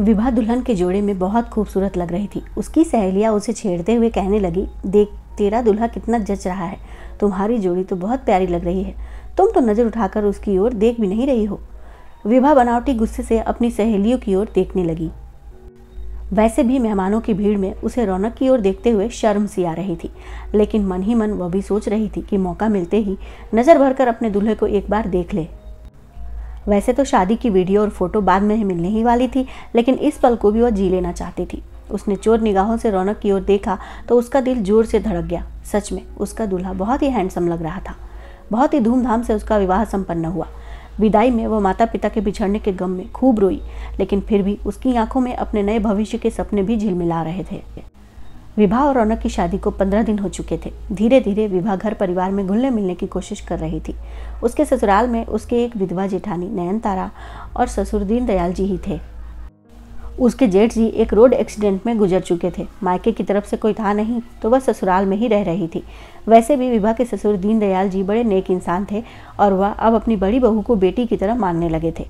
विभा दुल्हन के जोड़े में बहुत खूबसूरत लग रही थी उसकी सहेलियाँ उसे छेड़ते हुए कहने लगी देख तेरा दुल्हा कितना जच रहा है तुम्हारी जोड़ी तो बहुत प्यारी लग रही है तुम तो नज़र उठाकर उसकी ओर देख भी नहीं रही हो विभा बनावटी गुस्से से अपनी सहेलियों की ओर देखने लगी वैसे भी मेहमानों की भीड़ में उसे रौनक की ओर देखते हुए शर्म सी आ रही थी लेकिन मन ही मन वह भी सोच रही थी कि मौका मिलते ही नज़र भरकर अपने दूल्हे को एक बार देख ले वैसे तो शादी की वीडियो और फोटो बाद में ही मिलने ही वाली थी लेकिन इस पल को भी वह जी लेना चाहती थी उसने चोर निगाहों से रौनक की ओर देखा तो उसका दिल जोर से धड़क गया सच में उसका दूल्हा बहुत ही हैंडसम लग रहा था बहुत ही धूमधाम से उसका विवाह संपन्न हुआ विदाई में वह माता पिता के बिछड़ने के गम में खूब रोई लेकिन फिर भी उसकी आंखों में अपने नए भविष्य के सपने भी झिलमिला रहे थे विभा और रौनक की शादी को पंद्रह दिन हो चुके थे धीरे धीरे विभा घर परिवार में घुलने मिलने की कोशिश कर रही थी उसके ससुराल में उसके एक विधवा जेठानी नयन तारा और ससुर दीन दयाल जी ही थे उसके जेठ जी एक रोड एक्सीडेंट में गुजर चुके थे मायके की तरफ से कोई था नहीं तो वह ससुराल में ही रह रही थी वैसे भी विभा के ससुर दीन दयाल जी बड़े नेक इंसान थे और वह अब अपनी बड़ी बहू को बेटी की तरह मानने लगे थे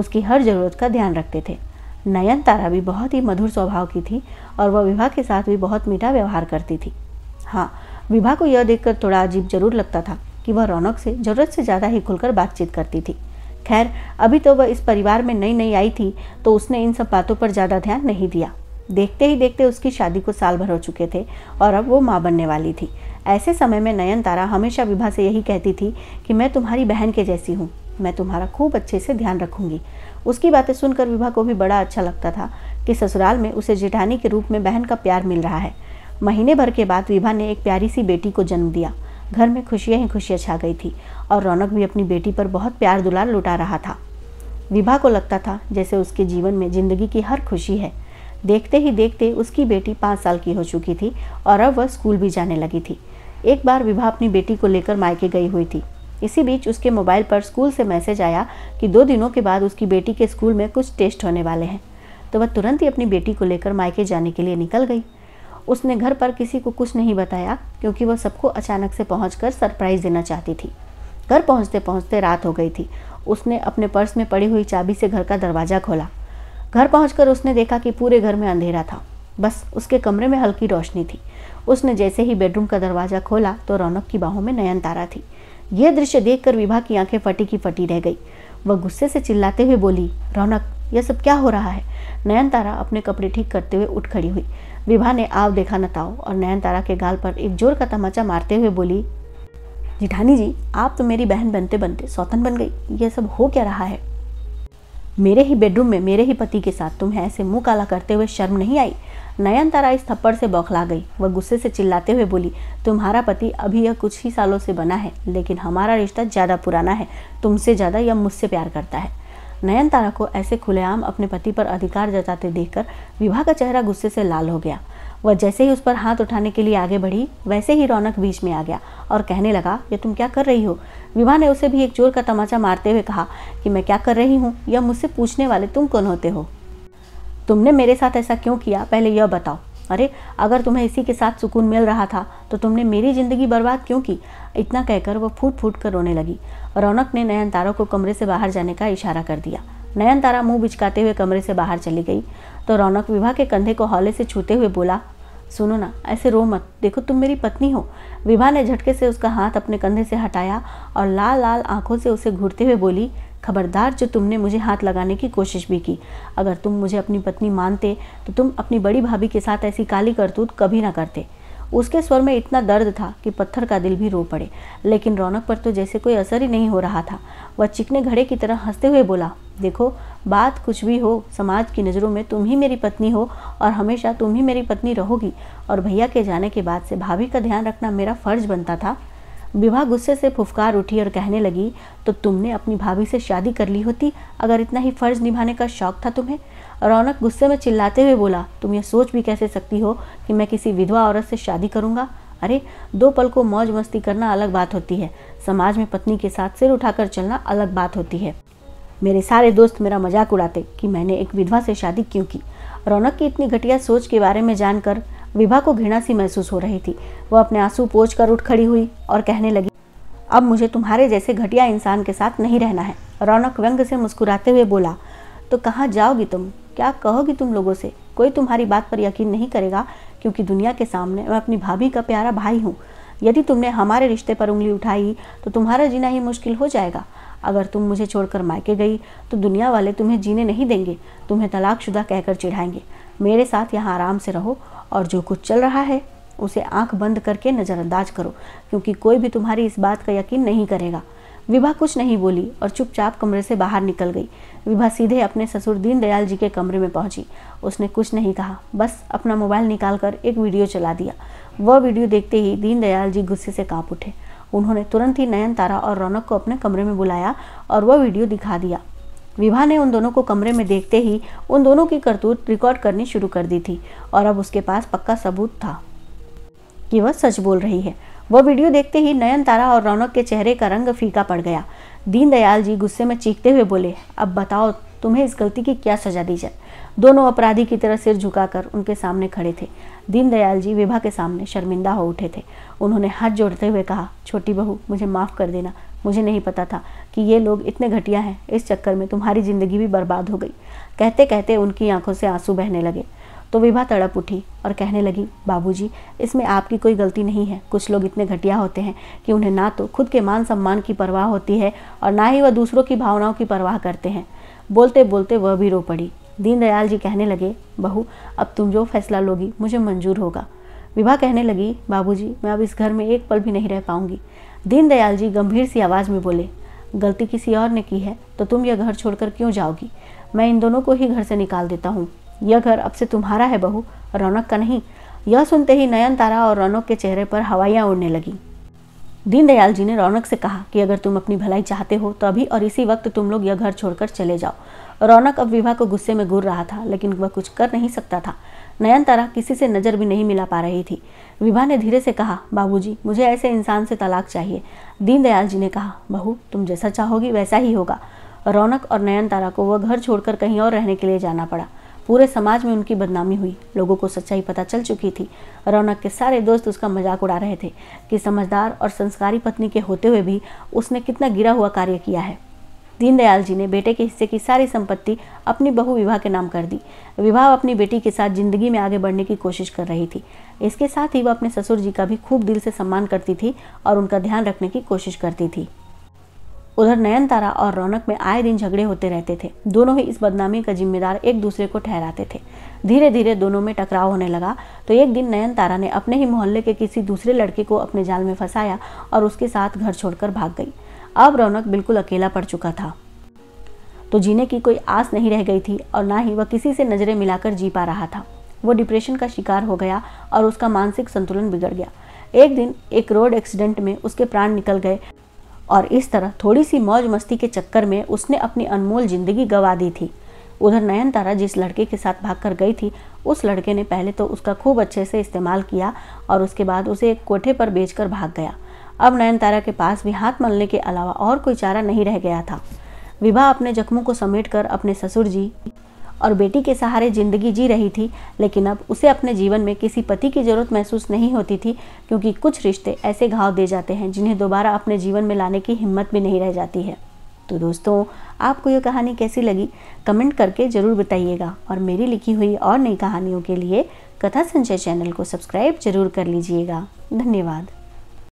उसकी हर जरूरत का ध्यान रखते थे नयन तारा भी बहुत ही मधुर स्वभाव की थी और वह विभा के साथ भी बहुत मीठा व्यवहार करती थी हाँ विभा को यह देखकर थोड़ा अजीब जरूर लगता था कि वह रौनक से ज़रूरत से ज़्यादा ही खुलकर बातचीत करती थी खैर अभी तो वह इस परिवार में नई नई आई थी तो उसने इन सब बातों पर ज़्यादा ध्यान नहीं दिया देखते ही देखते उसकी शादी को साल भर हो चुके थे और अब वो माँ बनने वाली थी ऐसे समय में नयन तारा हमेशा विभा से यही कहती थी कि मैं तुम्हारी बहन के जैसी हूँ मैं तुम्हारा खूब अच्छे से ध्यान रखूंगी उसकी बातें सुनकर विभा को भी बड़ा अच्छा लगता था कि ससुराल में उसे जेठानी के रूप में बहन का प्यार मिल रहा है महीने भर के बाद विभा ने एक प्यारी सी बेटी को जन्म दिया घर में खुशियाँ ही खुशियाँ छा गई थी और रौनक भी अपनी बेटी पर बहुत प्यार दुलार लुटा रहा था विभा को लगता था जैसे उसके जीवन में जिंदगी की हर खुशी है देखते ही देखते उसकी बेटी पाँच साल की हो चुकी थी और अब वह स्कूल भी जाने लगी थी एक बार विभा अपनी बेटी को लेकर मायके गई हुई थी इसी बीच उसके मोबाइल पर स्कूल से मैसेज आया कि दो दिनों के बाद उसकी बेटी के स्कूल में कुछ टेस्ट होने वाले हैं तो वह तुरंत ही अपनी बेटी को लेकर मायके जाने के लिए निकल गई उसने घर पर किसी को कुछ नहीं बताया क्योंकि वह सबको अचानक से पहुँच सरप्राइज़ देना चाहती थी घर पहुँचते पहुँचते रात हो गई थी उसने अपने पर्स में पड़ी हुई चाबी से घर का दरवाज़ा खोला घर पहुँच उसने देखा कि पूरे घर में अंधेरा था बस उसके कमरे में हल्की रोशनी थी उसने जैसे ही बेडरूम का दरवाज़ा खोला तो रौनक की बाहों में नयन तारा थी यह दृश्य देखकर विभा की आंखें फटी की फटी रह गई वह गुस्से से चिल्लाते हुए बोली रौनक यह सब क्या हो रहा है नयन तारा अपने कपड़े ठीक करते हुए उठ खड़ी हुई विभा ने आव देखा न और नयन तारा के गाल पर एक जोर का तमाचा मारते हुए बोली जिठानी जी आप तो मेरी बहन बनते बनते सौतन बन गई यह सब हो क्या रहा है मेरे ही बेडरूम में मेरे ही पति के साथ तुम्हें ऐसे मुंह काला करते हुए शर्म नहीं आई नयनतारा इस थप्पड़ से बौखला गई वह गुस्से से चिल्लाते हुए बोली तुम्हारा पति अभी यह कुछ ही सालों से बना है लेकिन हमारा रिश्ता ज़्यादा पुराना है तुमसे ज़्यादा यह मुझसे प्यार करता है नयनतारा को ऐसे खुलेआम अपने पति पर अधिकार जताते देखकर विभा का चेहरा गुस्से से लाल हो गया वह जैसे ही उस पर हाथ उठाने के लिए आगे बढ़ी वैसे ही रौनक बीच में आ गया और कहने लगा ये तुम क्या कर रही हो विभा ने उसे भी एक जोर का तमाचा मारते हुए कहा कि मैं क्या कर रही हूँ यह मुझसे पूछने वाले तुम कौन होते हो तुमने मेरे साथ ऐसा क्यों किया पहले यह बताओ अरे अगर तुम्हें इसी के साथ सुकून मिल रहा था तो तुमने मेरी ज़िंदगी बर्बाद क्यों की इतना कहकर वह फूट फूट कर रोने लगी रौनक ने नयन तारा को कमरे से बाहर जाने का इशारा कर दिया नयन तारा मुँह बिचकाते हुए कमरे से बाहर चली गई तो रौनक विवाह के कंधे को हौले से छूते हुए बोला सुनो ना ऐसे रो मत देखो तुम मेरी पत्नी हो विभा ने झटके से उसका हाथ अपने कंधे से हटाया और लाल लाल आंखों से उसे घूरते हुए बोली खबरदार जो तुमने मुझे हाथ लगाने की कोशिश भी की अगर तुम मुझे अपनी पत्नी मानते तो तुम अपनी बड़ी भाभी के साथ ऐसी काली करतूत कभी ना करते उसके स्वर में इतना दर्द था कि पत्थर का दिल भी रो पड़े लेकिन रौनक पर तो जैसे कोई असर ही नहीं हो रहा था वह चिकने घड़े की तरह हंसते हुए बोला देखो बात कुछ भी हो समाज की नज़रों में तुम ही मेरी पत्नी हो और हमेशा तुम ही मेरी पत्नी रहोगी और भैया के जाने के बाद से भाभी का ध्यान रखना मेरा फर्ज बनता था विवाह गुस्से से फुफकार उठी और कहने लगी तो तुमने अपनी भाभी से शादी कर ली होती अगर इतना ही फर्ज निभाने का शौक था तुम्हें रौनक गुस्से में चिल्लाते हुए बोला तुम ये सोच भी कैसे सकती हो कि मैं किसी विधवा औरत से शादी करूंगा अरे दो पल को मौज मस्ती करना अलग बात होती है समाज में पत्नी के साथ सिर उठाकर चलना अलग बात होती है मेरे सारे दोस्त मेरा मजाक उड़ाते कि मैंने एक विधवा से शादी क्यों की रौनक की इतनी घटिया सोच के बारे में जानकर विभा को घृणा सी महसूस हो रही थी वह अपने आंसू पोच कर उठ खड़ी हुई और कहने लगी अब मुझे तुम्हारे जैसे घटिया इंसान के साथ नहीं रहना है रौनक व्यंग से मुस्कुराते हुए बोला तो कहाँ जाओगी तुम क्या कहोगी तुम लोगों से कोई तुम्हारी बात पर यकीन नहीं करेगा क्योंकि दुनिया के सामने मैं अपनी भाभी का प्यारा भाई हूँ यदि तुमने हमारे रिश्ते पर उंगली उठाई तो तुम्हारा जीना ही मुश्किल हो जाएगा अगर तुम मुझे छोड़कर मायके गई तो दुनिया वाले तुम्हें जीने नहीं देंगे तुम्हें तलाकशुदा कहकर चिढ़ाएंगे मेरे साथ यहाँ आराम से रहो और जो कुछ चल रहा है उसे आंख बंद करके नज़रअंदाज करो क्योंकि कोई भी तुम्हारी इस बात का यकीन नहीं करेगा विभा कुछ नहीं बोली और चुपचाप कमरे से बाहर निकल गई विभा सीधे अपने ससुर दीनदयाल जी के कमरे में पहुंची उसने कुछ नहीं कहा बस अपना मोबाइल निकालकर एक वीडियो चला दिया वह वीडियो देखते ही दीनदयाल जी गुस्से से कांप उठे उन्होंने तुरंत ही नयन तारा और रौनक को अपने कमरे में बुलाया और वह वीडियो दिखा दिया विभा ने उन दोनों को कमरे में देखते ही उन दोनों की करतूत रिकॉर्ड करनी शुरू कर दी थी और अब उसके पास पक्का सबूत था कि वह सच बोल रही है वह वीडियो देखते ही नयन तारा और रौनक के चेहरे का रंग फीका पड़ गया दीनदयाल जी गुस्से में चीखते हुए बोले अब बताओ तुम्हें इस गलती की क्या सजा दी जाए दोनों अपराधी की तरह सिर झुकाकर उनके सामने खड़े थे दीनदयाल जी विभा के सामने शर्मिंदा हो उठे थे उन्होंने हाथ जोड़ते हुए कहा छोटी बहू मुझे माफ़ कर देना मुझे नहीं पता था कि ये लोग इतने घटिया हैं इस चक्कर में तुम्हारी ज़िंदगी भी बर्बाद हो गई कहते कहते उनकी आंखों से आंसू बहने लगे तो विभा तड़प उठी और कहने लगी बाबूजी इसमें आपकी कोई गलती नहीं है कुछ लोग इतने घटिया होते हैं कि उन्हें ना तो खुद के मान सम्मान की परवाह होती है और ना ही वह दूसरों की भावनाओं की परवाह करते हैं बोलते बोलते वह भी रो पड़ी दीनदयाल जी कहने लगे बहू अब तुम जो फैसला लोगी मुझे मंजूर होगा विभा कहने लगी बाबूजी मैं अब इस घर में एक पल भी नहीं रह पाऊंगी दीनदयाल जी गंभीर सी आवाज़ में बोले गलती किसी और ने की है तो तुम यह घर छोड़कर क्यों जाओगी मैं इन दोनों को ही घर से निकाल देता हूँ यह घर अब से तुम्हारा है बहू रौनक का नहीं यह सुनते ही नयन तारा और रौनक के चेहरे पर हवाइयाँ उड़ने लगीं दीनदयाल जी ने रौनक से कहा कि अगर तुम अपनी भलाई चाहते हो तो अभी और इसी वक्त तुम लोग यह घर छोड़कर चले जाओ रौनक अब विवाह को गुस्से में घूर रहा था लेकिन वह कुछ कर नहीं सकता था नयनतारा किसी से नज़र भी नहीं मिला पा रही थी विवाह ने धीरे से कहा बाबूजी मुझे ऐसे इंसान से तलाक चाहिए दीनदयाल जी ने कहा बहू तुम जैसा चाहोगी वैसा ही होगा रौनक और नयनतारा को वह घर छोड़कर कहीं और रहने के लिए जाना पड़ा पूरे समाज में उनकी बदनामी हुई लोगों को सच्चाई पता चल चुकी थी रौनक के सारे दोस्त उसका मजाक उड़ा रहे थे कि समझदार और संस्कारी पत्नी के होते हुए भी उसने कितना गिरा हुआ कार्य किया है दीनदयाल जी ने बेटे के हिस्से की सारी संपत्ति अपनी बहु विवाह के नाम कर दी विवाह अपनी बेटी के साथ जिंदगी में आगे बढ़ने की कोशिश कर रही थी इसके साथ ही वह अपने ससुर जी का भी खूब दिल से सम्मान करती थी और उनका ध्यान रखने की कोशिश करती थी उधर नयनतारा और रौनक में आए दिन झगड़े होते रहते थे दोनों ही इस बदनामी का जिम्मेदार एक दूसरे को ठहराते थे धीरे धीरे दोनों में टकराव होने लगा तो एक दिन नयनतारा ने अपने ही मोहल्ले के किसी दूसरे लड़के को अपने जाल में फंसाया और उसके साथ घर छोड़कर भाग गई अब रौनक बिल्कुल अकेला पड़ चुका था तो जीने की कोई आस नहीं रह गई थी और ना ही वह किसी से नज़रें मिलाकर जी पा रहा था वो डिप्रेशन का शिकार हो गया और उसका मानसिक संतुलन बिगड़ गया एक दिन एक रोड एक्सीडेंट में उसके प्राण निकल गए और इस तरह थोड़ी सी मौज मस्ती के चक्कर में उसने अपनी अनमोल जिंदगी गंवा दी थी उधर नयनतारा जिस लड़के के साथ भागकर गई थी उस लड़के ने पहले तो उसका खूब अच्छे से इस्तेमाल किया और उसके बाद उसे एक कोठे पर बेच भाग गया अब नयनतारा के पास भी हाथ मलने के अलावा और कोई चारा नहीं रह गया था विवाह अपने जख्मों को समेट कर अपने ससुर जी और बेटी के सहारे जिंदगी जी रही थी लेकिन अब उसे अपने जीवन में किसी पति की ज़रूरत महसूस नहीं होती थी क्योंकि कुछ रिश्ते ऐसे घाव दे जाते हैं जिन्हें दोबारा अपने जीवन में लाने की हिम्मत भी नहीं रह जाती है तो दोस्तों आपको ये कहानी कैसी लगी कमेंट करके ज़रूर बताइएगा और मेरी लिखी हुई और नई कहानियों के लिए कथा संचय चैनल को सब्सक्राइब जरूर कर लीजिएगा धन्यवाद